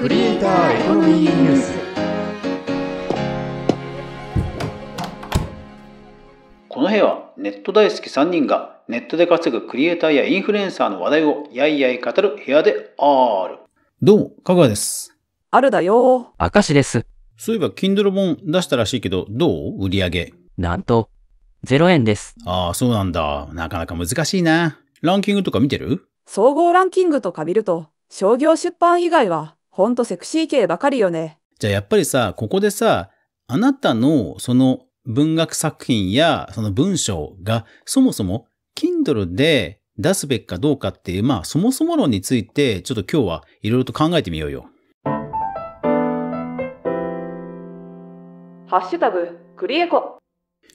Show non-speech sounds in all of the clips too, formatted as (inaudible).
クリエイターエコノミーニュースこの部屋はネット大好き3人がネットで稼ぐクリエイターやインフルエンサーの話題をやいやい語る部屋であるどうも香川ですあるだよ明石ですそういえば Kindle 本出したらしいけどどう売り上げなんと0円ですああそうなんだなかなか難しいなランキングとか見てる総合ランキングとか見ると、商業出版以外はほんとセクシー系ばかりよね。じゃあやっぱりさ、ここでさ、あなたのその文学作品やその文章がそもそも Kindle で出すべきかどうかっていう、まあそもそも論についてちょっと今日はいろいろと考えてみようよ。ハッシュタグ、クリエコ。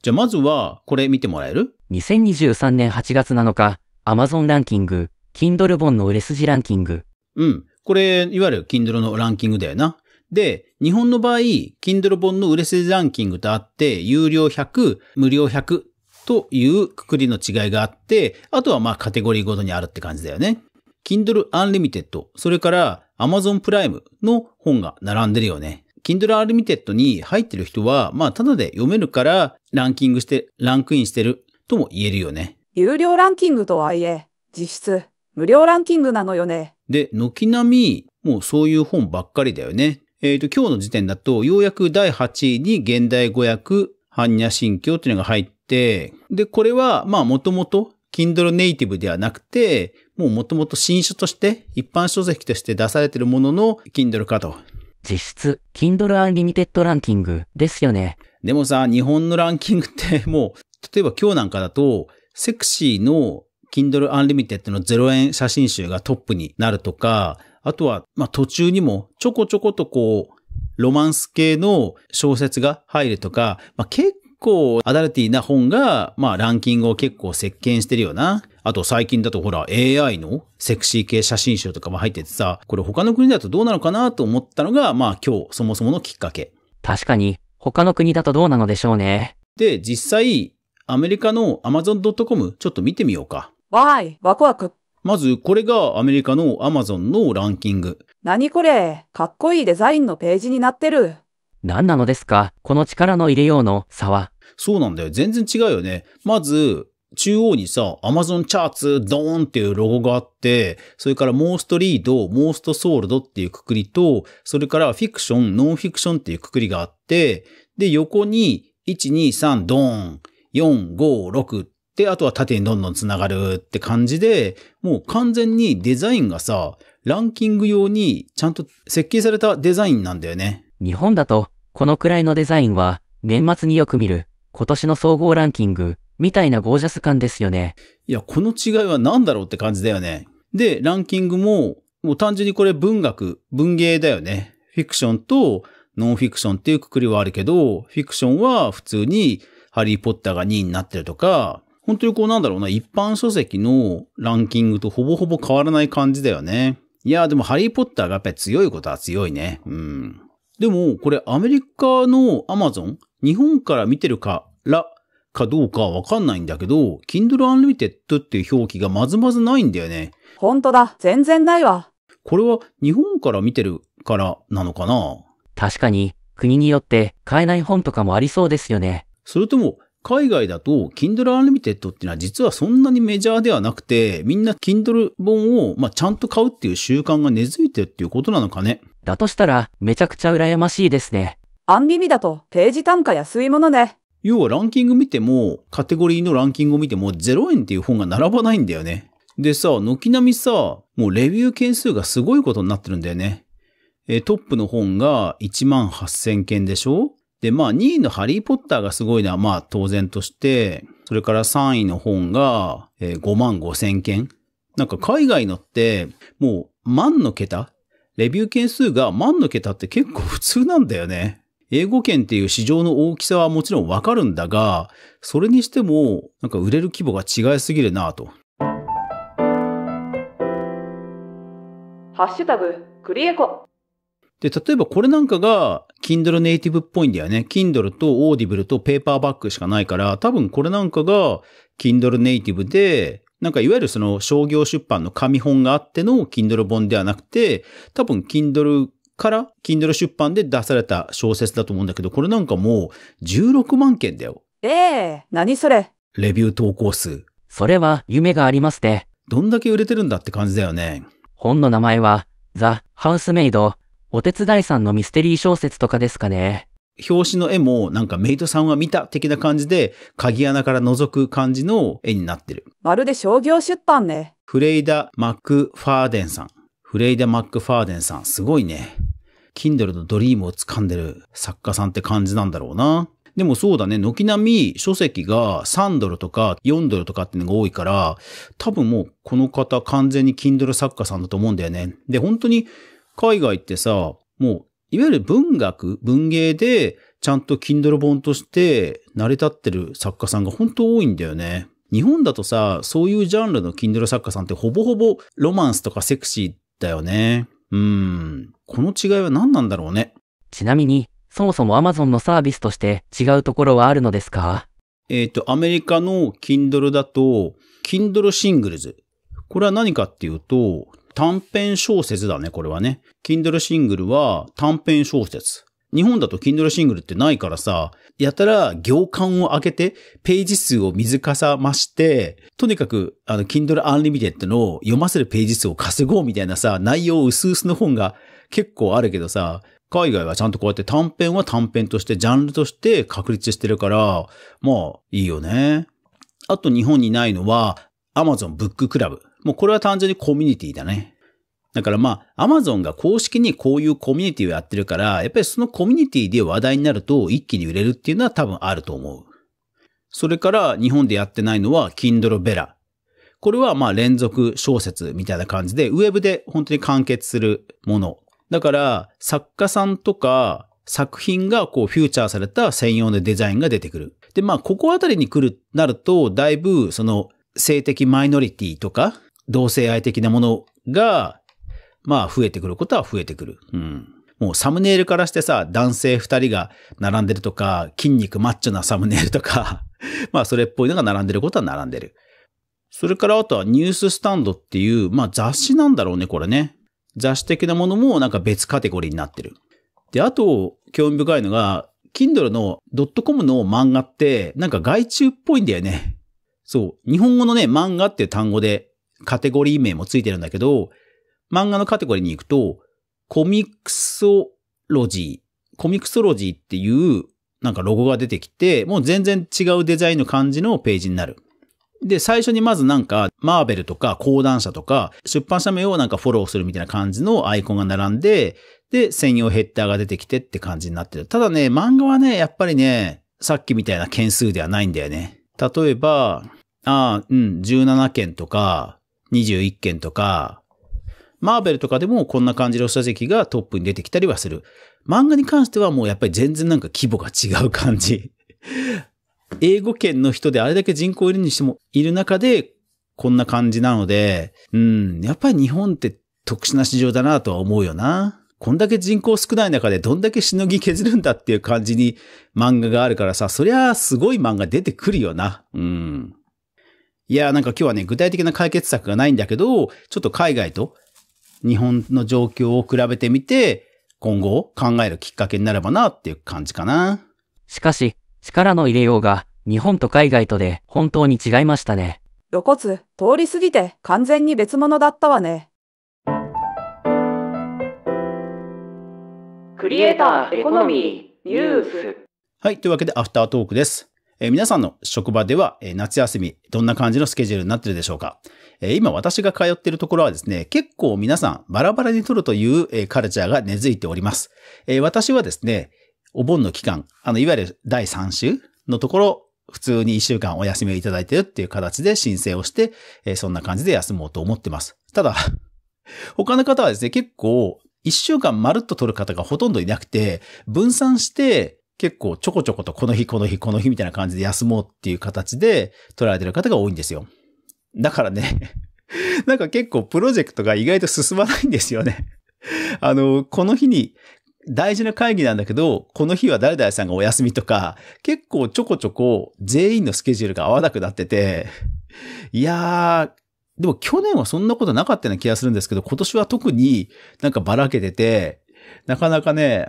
じゃあまずはこれ見てもらえる ?2023 年8月7日、Amazon ランキング、Kindle 本の売れ筋ランキング。うん。これ、いわゆる Kindle のランキングだよな。で、日本の場合、Kindle 本の売れ筋ランキングとあって、有料100、無料100というくくりの違いがあって、あとはまあカテゴリーごとにあるって感じだよね。Kindle Unlimited、それから Amazon プライムの本が並んでるよね。Kindle Unlimited に入ってる人は、まあ、ただで読めるから、ランキングして、ランクインしてるとも言えるよね。有料ランキングとはいえ、実質、無料ランキングなのよね。で、軒並み、もうそういう本ばっかりだよね。えっ、ー、と、今日の時点だと、ようやく第8位に現代語訳、般若心経っていうのが入って、で、これは、まあ、もともと、Kindle ティブではなくて、もうもともと新書として、一般書籍として出されてるものの、Kindle 化と。実質、Kindle Unlimited ランキングですよね。でもさ、日本のランキングってもう、例えば今日なんかだと、セクシーの Kindle Unlimited の0円写真集がトップになるとか、あとは、まあ、途中にもちょこちょことこう、ロマンス系の小説が入るとか、まあ、結構アダルティな本が、まあ、ランキングを結構席巻してるよな。あと最近だとほら AI のセクシー系写真集とかも入っててさ、これ他の国だとどうなのかなと思ったのが、まあ今日そもそものきっかけ。確かに、他の国だとどうなのでしょうね。で、実際、アメリカの Amazon.com ちょっと見てみようか。Why? ワクワク。まず、これがアメリカの Amazon のランキング。何これかっこいいデザインのページになってる。何なのですかこの力の入れようの差は。そうなんだよ。全然違うよね。まず、中央にさ、Amazon チャーツドーンっていうロゴがあって、それからモーストリード、モーストソールドっていうくくりと、それからフィクション、ノンフィクションっていうくくりがあって、で、横に1、2、3、ドーン、4、5、6っで、あとは縦にどんどん繋がるって感じで、もう完全にデザインがさ、ランキング用にちゃんと設計されたデザインなんだよね。日本だと、このくらいのデザインは、年末によく見る、今年の総合ランキング、みたいなゴージャス感ですよね。いや、この違いは何だろうって感じだよね。で、ランキングも、もう単純にこれ文学、文芸だよね。フィクションとノンフィクションっていうくくりはあるけど、フィクションは普通にハリーポッターが2位になってるとか、本当にこうなんだろうな、一般書籍のランキングとほぼほぼ変わらない感じだよね。いやーでもハリーポッターがやっぱり強いことは強いね。うん。でも、これアメリカのアマゾン、日本から見てるからかどうかわかんないんだけど、Kindle Unlimited っていう表記がまずまずないんだよね。ほんとだ。全然ないわ。これは日本から見てるからなのかな確かに、国によって買えない本とかもありそうですよね。それとも、海外だと Kindle Unlimited っていうのは実はそんなにメジャーではなくて、みんな Kindle 本を、まあ、ちゃんと買うっていう習慣が根付いてるっていうことなのかね。だとしたら、めちゃくちゃ羨ましいですね。アンリミだとページ単価安いものね。要はランキング見ても、カテゴリーのランキングを見ても0円っていう本が並ばないんだよね。でさ、軒並みさ、もうレビュー件数がすごいことになってるんだよね。えトップの本が1万8000件でしょで、まあ2位のハリーポッターがすごいのはまあ当然として、それから3位の本が5万5千件。なんか海外のってもう万の桁レビュー件数が万の桁って結構普通なんだよね。英語圏っていう市場の大きさはもちろんわかるんだが、それにしてもなんか売れる規模が違いすぎるなと。ハッシュタグ、クリエコ。で、例えばこれなんかが Kindle ネイティブっぽいんだよね。Kindle と Audible とペーパーバッグしかないから、多分これなんかが Kindle ネイティブで、なんかいわゆるその商業出版の紙本があっての Kindle 本ではなくて、多分 Kindle から Kindle 出版で出された小説だと思うんだけど、これなんかもう16万件だよ。ええー、何それレビュー投稿数。それは夢がありますて。どんだけ売れてるんだって感じだよね。本の名前は、ザ・ハウスメイドお手伝いさんのミステリー小説とかですかね。表紙の絵もなんかメイドさんは見た的な感じで、鍵穴から覗く感じの絵になってる。まるで商業出版ね。フレイダ・マック・ファーデンさん。フレイダ・マック・ファーデンさん、すごいね。Kindle のドリームを掴んでる作家さんって感じなんだろうな。でもそうだね、軒並み書籍が3ドルとか4ドルとかっていうのが多いから、多分もうこの方完全に Kindle 作家さんだと思うんだよね。で、本当に海外ってさ、もう、いわゆる文学、文芸で、ちゃんと Kindle 本として成り立ってる作家さんが本当多いんだよね。日本だとさ、そういうジャンルの Kindle 作家さんってほぼほぼロマンスとかセクシーだよね。うーん。この違いは何なんだろうね。ちなみに、そもそも Amazon のサービスとして違うところはあるのですかえっ、ー、と、アメリカの Kindle だと、Kindle Singles。これは何かっていうと、短編小説だね、これはね。Kindle シングルは短編小説。日本だと Kindle シングルってないからさ、やたら行間を開けて、ページ数を水かさまして、とにかく、あの、Kindle Unlimited の読ませるページ数を稼ごうみたいなさ、内容薄々の本が結構あるけどさ、海外はちゃんとこうやって短編は短編として、ジャンルとして確立してるから、まあ、いいよね。あと日本にないのは、Amazon Book Club。もうこれは単純にコミュニティだね。だからまあ、アマゾンが公式にこういうコミュニティをやってるから、やっぱりそのコミュニティで話題になると一気に売れるっていうのは多分あると思う。それから日本でやってないのは Kindle Bella。これはまあ連続小説みたいな感じで、ウェブで本当に完結するもの。だから作家さんとか作品がこうフューチャーされた専用のデザインが出てくる。でまあここあたりに来る、なるとだいぶその性的マイノリティとか、同性愛的なものが、まあ増えてくることは増えてくる。うん。もうサムネイルからしてさ、男性二人が並んでるとか、筋肉マッチョなサムネイルとか (laughs) まあそれっぽいのが並んでることは並んでる。それからあとはニューススタンドっていう、まあ雑誌なんだろうね、これね。雑誌的なものもなんか別カテゴリーになってる。で、あと興味深いのが、Kindle の .com の漫画ってなんか外注っぽいんだよね。そう、日本語のね、漫画っていう単語でカテゴリー名もついてるんだけど、漫画のカテゴリーに行くと、コミクソロジー、コミクソロジーっていうなんかロゴが出てきて、もう全然違うデザインの感じのページになる。で、最初にまずなんか、マーベルとか講談社とか、出版社名をなんかフォローするみたいな感じのアイコンが並んで、で、専用ヘッダーが出てきてって感じになってる。ただね、漫画はね、やっぱりね、さっきみたいな件数ではないんだよね。例えば、ああ、うん、17件とか、21件とか、マーベルとかでもこんな感じの書籍がトップに出てきたりはする。漫画に関してはもうやっぱり全然なんか規模が違う感じ。英語圏の人であれだけ人口いるにしても、いる中でこんな感じなので、うん、やっぱり日本って特殊な市場だなとは思うよな。こんだけ人口少ない中でどんだけしのぎ削るんだっていう感じに漫画があるからさ、そりゃすごい漫画出てくるよな。うん。いや、なんか今日はね、具体的な解決策がないんだけど、ちょっと海外と日本の状況を比べてみて、今後考えるきっかけになればなっていう感じかな。しかし、力の入れようが、日本と海外とで本当に違いましたね。露骨、通り過ぎて完全に別物だったわね。クリエイターエコノミーニュース。はい、というわけでアフタートークです。え皆さんの職場では、え夏休み、どんな感じのスケジュールになってるでしょうか、え今私が通っているところはですね、結構皆さんバラバラに取るという、えカルチャーが根付いております。え私はですね、お盆の期間、あの、いわゆる第3週のところ、普通に1週間お休みをいただいてるっていう形で申請をして、えそんな感じで休もうと思ってます。ただ、(laughs) 他の方はですね、結構、1週間まるっと取る方がほとんどいなくて、分散して、結構ちょこちょことこの日この日この日みたいな感じで休もうっていう形で捉えてる方が多いんですよ。だからね (laughs) なんか結構プロジェクトが意外と進まないんですよね (laughs) あの、この日に、大事な会議なんだけど、この日は誰々さんがお休みとか、結構ちょこちょこ全員のスケジュールが合わなくなってて、いやー、でも去年はそんなことなかったような気がするんですけど、今年は特になんかばらけてて、なかなかね、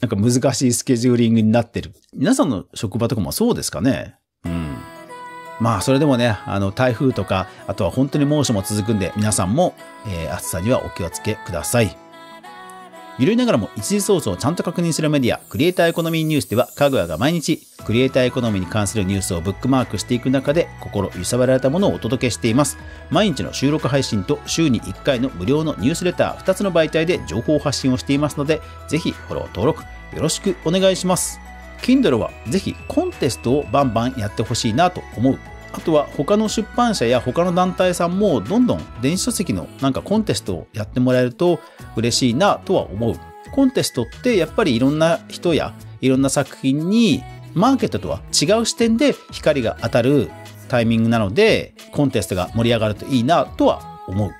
なんか難しいスケジューリングになってる。皆さんの職場とかもそうですかねうん。まあ、それでもね、あの、台風とか、あとは本当に猛暑も続くんで、皆さんも、えー、暑さにはお気をつけください。揺れながらも一時ソースをちゃんと確認するメディア、クリエイターエコノミーニュースでは、かぐやが毎日、クリエイターエコノミーに関するニュースをブックマークしていく中で、心揺さぶられたものをお届けしています。毎日の収録配信と週に1回の無料のニュースレター2つの媒体で情報発信をしていますので、ぜひフォロー登録よろしくお願いします。Kindle はぜひコンテストをバンバンやってほしいなと思うあとは他の出版社や他の団体さんもどんどん電子書籍のなんかコンテストをやってもらえると嬉しいなとは思う。コンテストってやっぱりいろんな人やいろんな作品にマーケットとは違う視点で光が当たるタイミングなのでコンテストが盛り上がるといいなとは思う。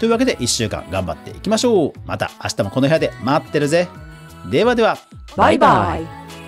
というわけで1週間頑張っていきましょう。また明日もこの部屋で待ってるぜ。ではでは、バイバイ。